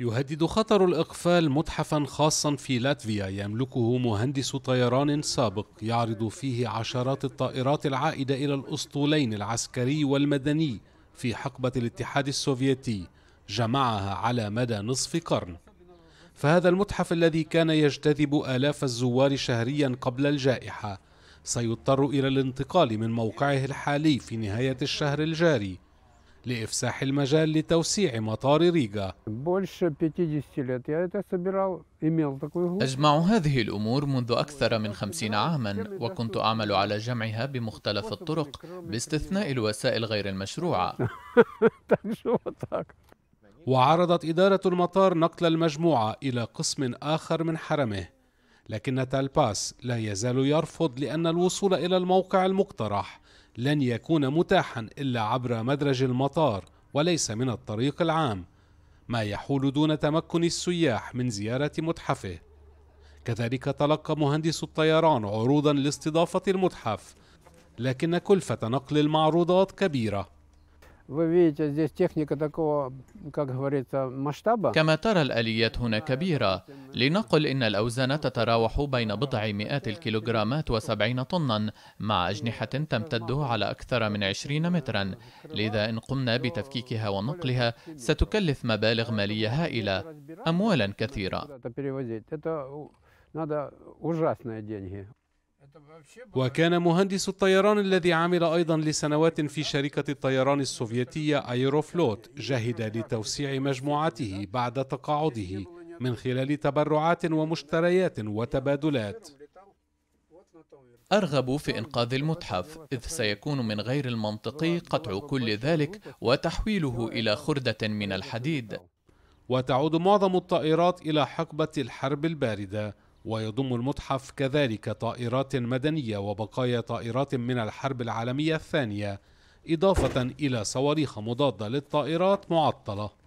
يهدد خطر الإقفال متحفا خاصا في لاتفيا يملكه مهندس طيران سابق يعرض فيه عشرات الطائرات العائدة إلى الأسطولين العسكري والمدني في حقبة الاتحاد السوفيتي جمعها على مدى نصف قرن فهذا المتحف الذي كان يجتذب آلاف الزوار شهريا قبل الجائحة سيضطر إلى الانتقال من موقعه الحالي في نهاية الشهر الجاري لإفساح المجال لتوسيع مطار ريغا يعني أجمع هذه الأمور منذ أكثر من خمسين عاما وكنت أعمل على جمعها بمختلف الطرق باستثناء الوسائل غير المشروعة وعرضت إدارة المطار نقل المجموعة إلى قسم آخر من حرمه لكن تالباس لا يزال يرفض لأن الوصول إلى الموقع المقترح لن يكون متاحا إلا عبر مدرج المطار وليس من الطريق العام ما يحول دون تمكن السياح من زيارة متحفه كذلك تلقى مهندس الطيران عروضا لاستضافة المتحف لكن كلفة نقل المعروضات كبيرة كما ترى الآليات هنا كبيرة لنقل إن الأوزان تتراوح بين بضع مئات الكيلوغرامات وسبعين طنا مع أجنحة تمتد على أكثر من عشرين مترا لذا إن قمنا بتفكيكها ونقلها ستكلف مبالغ مالية هائلة أموالا كثيرة وكان مهندس الطيران الذي عمل أيضا لسنوات في شركة الطيران السوفيتية أيروفلوت جاهد لتوسيع مجموعته بعد تقاعده من خلال تبرعات ومشتريات وتبادلات أرغب في إنقاذ المتحف إذ سيكون من غير المنطقي قطع كل ذلك وتحويله إلى خردة من الحديد وتعود معظم الطائرات إلى حقبة الحرب الباردة ويضم المتحف كذلك طائرات مدنية وبقايا طائرات من الحرب العالمية الثانية إضافة إلى صواريخ مضادة للطائرات معطلة